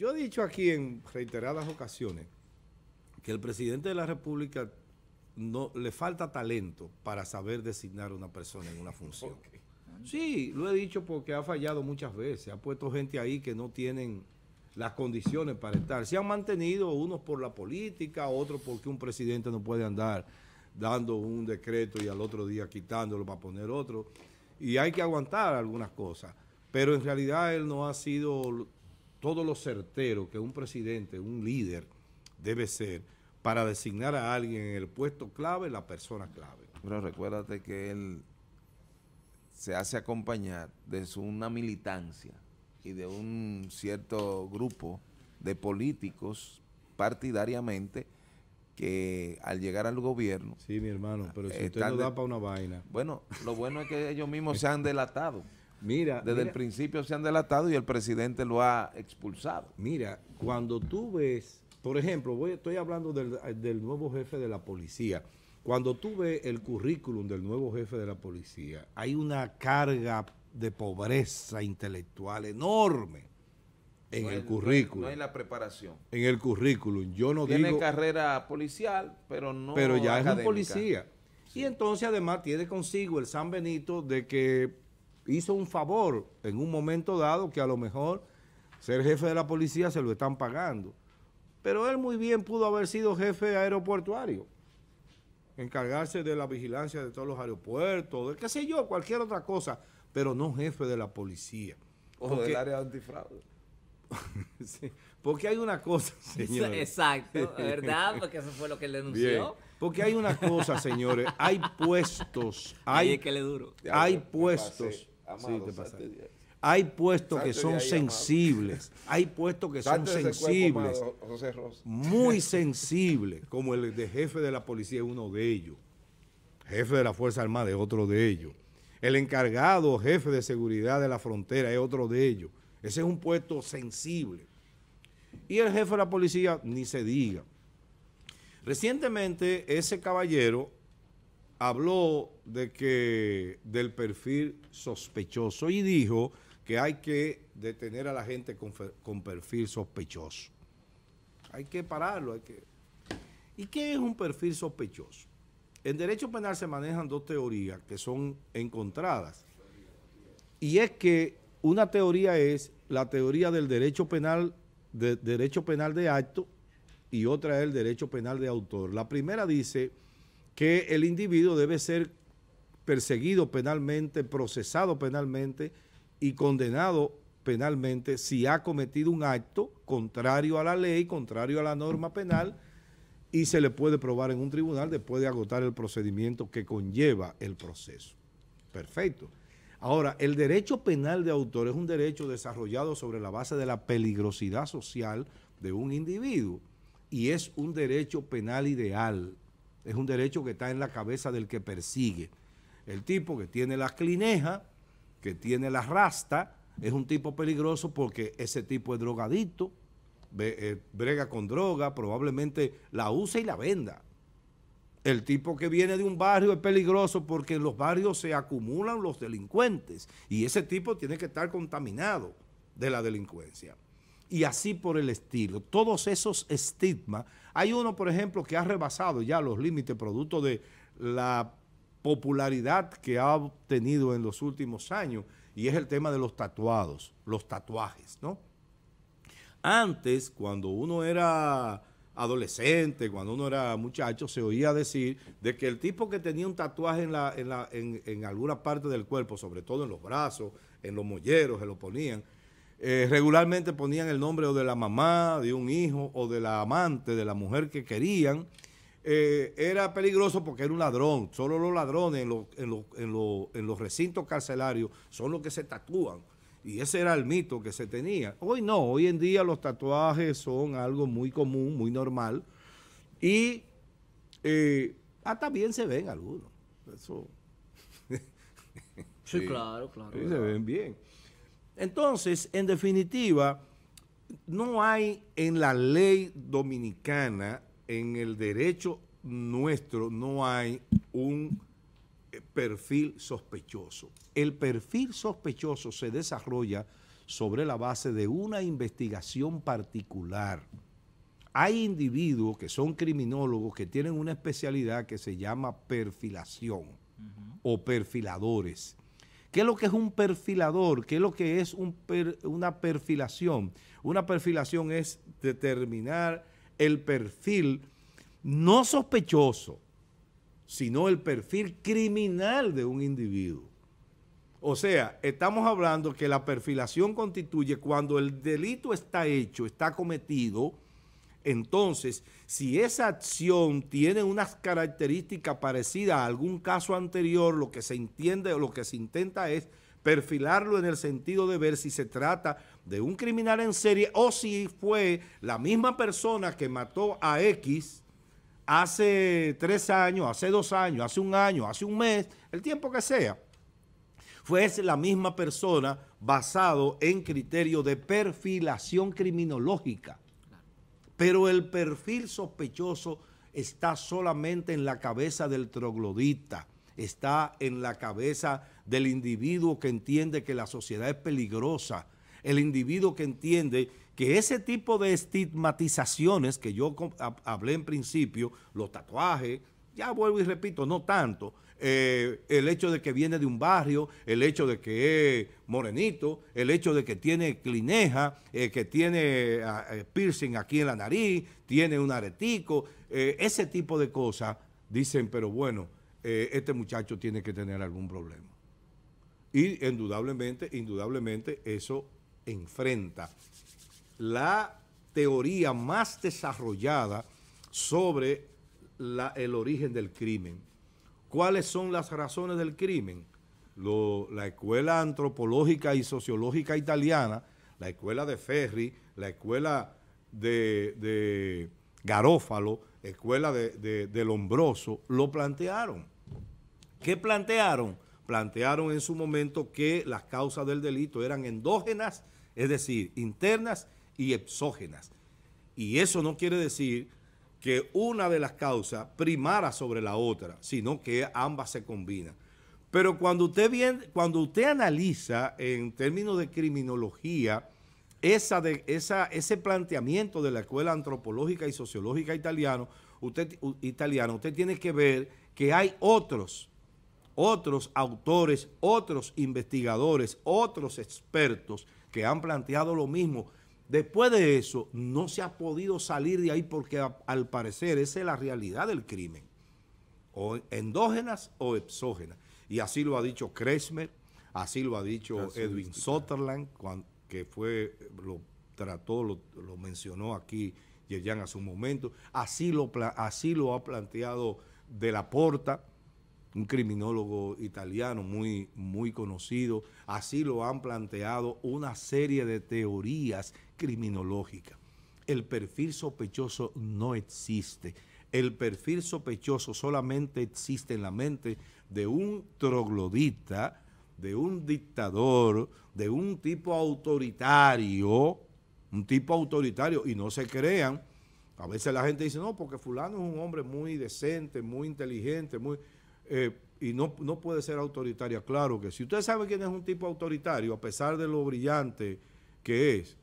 Yo he dicho aquí en reiteradas ocasiones que el presidente de la República no le falta talento para saber designar a una persona en una función. Sí, lo he dicho porque ha fallado muchas veces. Ha puesto gente ahí que no tienen las condiciones para estar. Se han mantenido unos por la política, otros porque un presidente no puede andar dando un decreto y al otro día quitándolo para poner otro. Y hay que aguantar algunas cosas. Pero en realidad él no ha sido todo lo certero que un presidente, un líder debe ser para designar a alguien en el puesto clave, la persona clave. Pero recuérdate que él se hace acompañar de una militancia y de un cierto grupo de políticos partidariamente que al llegar al gobierno... Sí, mi hermano, pero si usted no da para una vaina. Bueno, lo bueno es que ellos mismos se han delatado. Mira, desde el principio se han delatado y el presidente lo ha expulsado. Mira, cuando tú ves, por ejemplo, voy, estoy hablando del, nuevo jefe de la policía. Cuando tú ves el currículum del nuevo jefe de la policía, hay una carga de pobreza intelectual enorme en el, currículum. No hay, la preparación. En el currículum. Yo no digo... Tiene carrera policial, pero no Pero ya es un policía. Y entonces además tiene consigo el San Benito de que hizo un favor en un momento dado que a lo mejor ser jefe de la policía se lo están pagando. Pero él muy bien pudo haber sido jefe aeroportuario, encargarse de la vigilancia de todos los aeropuertos, de qué sé yo, cualquier otra cosa, pero no jefe de la policía. O del área de antifraude. porque hay una cosa, señores. Exacto, ¿verdad? Porque eso fue lo que él denunció. porque hay una cosa, señores. Hay puestos. Hay, que le duro. hay puestos hay puestos que son sensibles, hay puestos que son sensibles, muy sensibles, como el de jefe de la policía es uno de ellos, jefe de la Fuerza Armada es otro de ellos, el encargado jefe de seguridad de la frontera es otro de ellos, ese es un puesto sensible. Y el jefe de la policía, ni se diga. Recientemente, ese caballero habló de que del perfil sospechoso y dijo que hay que detener a la gente con, perfil sospechoso. Hay que pararlo, hay que... ¿Y qué es un perfil sospechoso? En derecho penal se manejan dos teorías que son encontradas. Y es que una teoría es la teoría del derecho penal de, derecho penal de acto y otra es el derecho penal de autor. La primera dice que el individuo debe ser perseguido penalmente, procesado penalmente y condenado penalmente si ha cometido un acto contrario a la ley, contrario a la norma penal, y se le puede probar en un tribunal después de agotar el procedimiento que conlleva el proceso. Perfecto. Ahora, el derecho penal de autor es un derecho desarrollado sobre la base de la peligrosidad social de un individuo y es un derecho penal ideal es un derecho que está en la cabeza del que persigue. El tipo que tiene la clineja, que tiene la rasta, es un tipo peligroso porque ese tipo es drogadicto, eh, brega con droga, probablemente la usa y la venda. El tipo que viene de un barrio es peligroso porque en los barrios se acumulan los delincuentes y ese tipo tiene que estar contaminado de la delincuencia y así por el estilo. Todos esos estigmas. Hay uno, por ejemplo, que ha rebasado ya los límites producto de la popularidad que ha obtenido en los últimos años y es el tema de los tatuados, los tatuajes, ¿no? Antes, cuando uno era adolescente, cuando uno era muchacho, se oía decir de que el tipo que tenía un tatuaje en, la, en, en, en alguna parte del cuerpo, sobre todo en los brazos, en los molleros, se lo ponían, eh, regularmente ponían el nombre o de la mamá, de un hijo o de la amante, de la mujer que querían. Eh, era peligroso porque era un ladrón. Solo los ladrones en, los recintos carcelarios son los que se tatúan. Y ese era el mito que se tenía. Hoy no, hoy en día los tatuajes son algo muy común, muy normal. Y eh, hasta bien se ven algunos. sí, claro, claro. se ven bien. Entonces, en definitiva, no hay en la ley dominicana, en el derecho nuestro, no hay un eh, perfil sospechoso. El perfil sospechoso se desarrolla sobre la base de una investigación particular. Hay individuos que son criminólogos que tienen una especialidad que se llama perfilación o perfiladores. ¿Qué es lo que es un perfilador? ¿Qué es lo que es una perfilación? Una perfilación es determinar el perfil no sospechoso, sino el perfil criminal de un individuo. O sea, estamos hablando que la perfilación constituye cuando el delito está hecho, está cometido, entonces, si esa acción tiene unas características parecidas a algún caso anterior, lo que se entiende o lo que se intenta es perfilarlo en el sentido de ver si se trata de un criminal en serie o si fue la misma persona que mató a X hace tres años, hace dos años, hace un año, hace un mes, el tiempo que sea. Fue la misma persona basado en criterio de perfilación criminológica. Pero el perfil sospechoso está solamente en la cabeza del troglodita, está en la cabeza del individuo que entiende que la sociedad es peligrosa, el individuo que entiende que ese tipo de estigmatizaciones que yo hablé en principio, los tatuajes, ya vuelvo y repito, no tanto, eh, el hecho de que viene de un barrio, el hecho de que es morenito, el hecho de que tiene clineja, eh, que tiene ah, eh, piercing aquí en la nariz, tiene un aretico, ese tipo de cosas, dicen, pero bueno, este muchacho tiene que tener algún problema. Y indudablemente, indudablemente eso enfrenta la teoría más desarrollada sobre el origen del crimen ¿Cuáles son las razones del crimen? la Escuela Antropológica y Sociológica Italiana, la Escuela de Ferri, la Escuela de, de Garófalo, Escuela de, de Lombroso, lo plantearon. ¿Qué plantearon? Plantearon en su momento que las causas del delito eran endógenas, es decir, internas y exógenas. Y eso no quiere decir que una de las causas primara sobre la otra, sino que ambas se combinan. Pero cuando usted, cuando usted analiza en términos de criminología esa de, esa, ese planteamiento de la Escuela Antropológica y Sociológica italiano, usted, italiano, usted tiene que ver que hay otros, otros autores, otros investigadores, otros expertos que han planteado lo mismo, Después de eso, no se ha podido salir de ahí porque al parecer esa es la realidad del crimen, o endógenas o exógenas. Y así lo ha dicho Kresmer, así lo ha dicho Edwin Sutherland, que fue, lo trató, lo, mencionó aquí Yerjan a su momento, así lo, así lo ha planteado De La Porta, un criminólogo italiano muy, muy conocido. Así lo han planteado una serie de teorías criminológicas. El perfil sospechoso no existe. El perfil sospechoso solamente existe en la mente de un troglodita, de un dictador, de un tipo autoritario, un tipo autoritario, y no se crean. A veces la gente dice, no, porque fulano es un hombre muy decente, muy inteligente, muy... Eh, y no, puede ser autoritaria, claro que si usted sabe quién es un tipo autoritario, a pesar de lo brillante que es,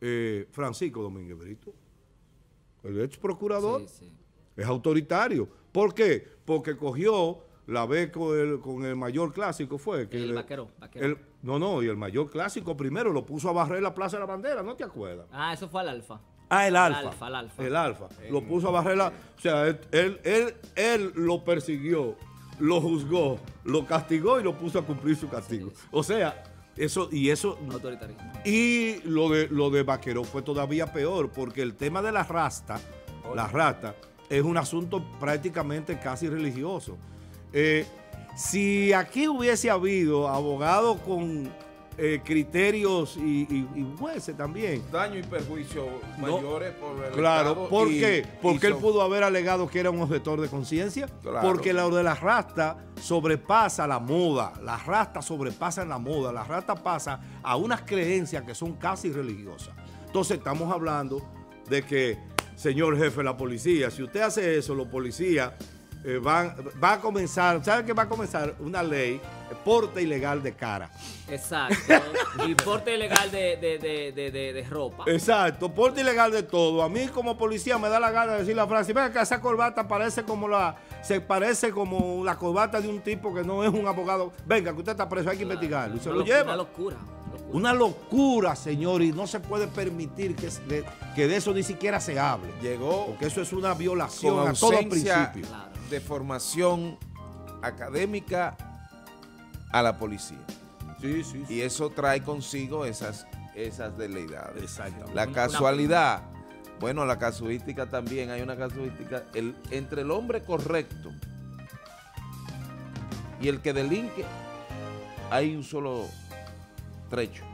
eh, Francisco Domínguez Brito, el ex procurador, es autoritario. ¿Por qué? Porque cogió la vez con el, mayor clásico, fue. Que el, vaquero. no, no, y el mayor clásico primero lo puso a barrer la Plaza de la Bandera, ¿no te acuerdas? Ah, eso fue al Alfa. Ah, el alfa. alfa. El alfa. El alfa. lo puso a barrer la... O sea, él, él lo persiguió lo juzgó, lo castigó y lo puso a cumplir su castigo. O sea, eso y eso. Autoritarismo. Y lo de, lo de Vaqueró fue todavía peor, porque el tema de la rasta, la rata, es un asunto prácticamente casi religioso. Eh, si aquí hubiese habido abogado con eh, criterios y, jueces también. Daño y perjuicio mayores por el Claro, ¿por qué? Porque él pudo haber alegado que era un objetor de conciencia. Porque la de la rasta sobrepasa la moda. La rasta sobrepasa la moda. La rasta pasa a unas creencias que son casi religiosas. Entonces estamos hablando de que, señor jefe de la policía, si usted hace eso, los policías eh, va a comenzar, ¿sabe qué va a comenzar? Una ley, eh, porte ilegal de cara. Exacto. y porte ilegal de, ropa. Exacto, porte ilegal de todo. A mí como policía me da la gana de decir la frase, venga que esa corbata parece como la, se parece como la corbata de un tipo que no es un abogado. Venga, que usted está preso, hay que investigarlo. se lo lleva. Una locura. Una locura, señor, y no se puede permitir que, que, de eso ni siquiera se hable. Llegó. Porque eso es una violación a todos principios de formación académica a la policía. Y eso trae consigo esas, esas deleidades. La casualidad, bueno, la casuística también, hay una casuística, el, entre el hombre correcto y el que delinque, hay un solo trecho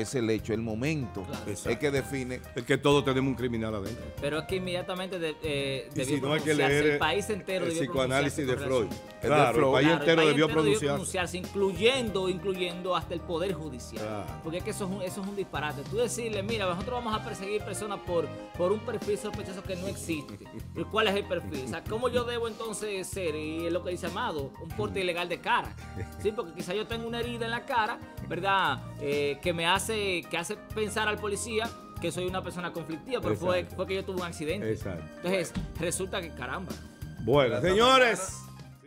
es el hecho, el momento, es que define. que todos tenemos un criminal adentro. Pero es que inmediatamente eh, debió el país entero el eh, psicoanálisis de Freud. el país entero debió, pronunciarse. incluyendo, incluyendo hasta el Poder Judicial. Porque es que eso es, un, disparate. Tú decirle, mira, nosotros vamos a perseguir personas por, por un perfil sospechoso que no existe. ¿Y cuál es el perfil? O sea, ¿cómo yo debo entonces ser, y es lo que dice Amado, un porte ilegal de cara? Sí, porque quizá yo tengo una herida en la cara, ¿verdad? Eh, que me hace que hace pensar al policía que soy una persona conflictiva, porque fue, fue, que yo tuve un accidente. Exacto. Entonces, resulta que caramba. Bueno, señores.